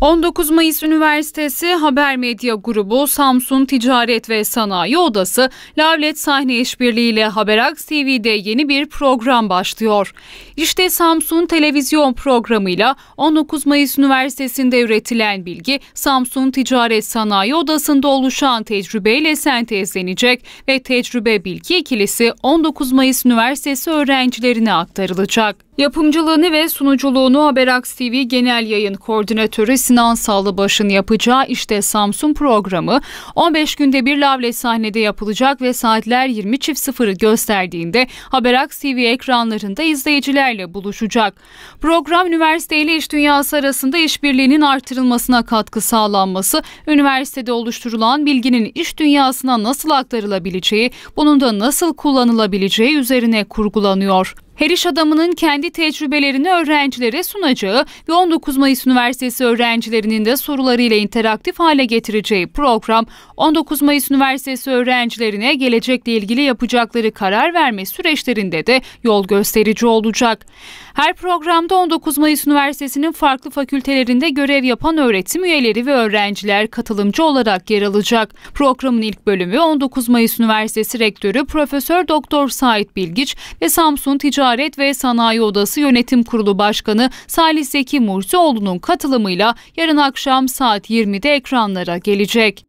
19 Mayıs Üniversitesi Haber Medya Grubu, Samsun Ticaret ve Sanayi Odası, Lavlet Sahne İşbirliği ile Haberaks TV'de yeni bir program başlıyor. İşte Samsun televizyon programıyla 19 Mayıs Üniversitesi'nde üretilen bilgi, Samsun Ticaret Sanayi Odası'nda oluşan tecrübeyle sentezlenecek ve tecrübe bilgi ikilisi 19 Mayıs Üniversitesi öğrencilerine aktarılacak. Yapımcılığını ve sunuculuğunu Haberaks TV Genel Yayın Koordinatörü Sinan Sağlıbaş'ın yapacağı işte Samsun programı 15 günde bir lavle sahnede yapılacak ve saatler 20.00'ı gösterdiğinde Haberaks TV ekranlarında izleyicilerle buluşacak. Program üniversite ile iş dünyası arasında işbirliğinin artırılmasına katkı sağlanması, üniversitede oluşturulan bilginin iş dünyasına nasıl aktarılabileceği, bunun da nasıl kullanılabileceği üzerine kurgulanıyor. Her iş adamının kendi tecrübelerini öğrencilere sunacağı ve 19 Mayıs Üniversitesi öğrencilerinin de sorularıyla interaktif hale getireceği program 19 Mayıs Üniversitesi öğrencilerine gelecekle ilgili yapacakları karar verme süreçlerinde de yol gösterici olacak. Her programda 19 Mayıs Üniversitesi'nin farklı fakültelerinde görev yapan öğretim üyeleri ve öğrenciler katılımcı olarak yer alacak. Programın ilk bölümü 19 Mayıs Üniversitesi Rektörü Profesör Doktor Sait Bilgiç ve Samsun Ticaret Ticaret ve Sanayi Odası Yönetim Kurulu Başkanı Salih Zeki Mursioğlu'nun katılımıyla yarın akşam saat 20'de ekranlara gelecek.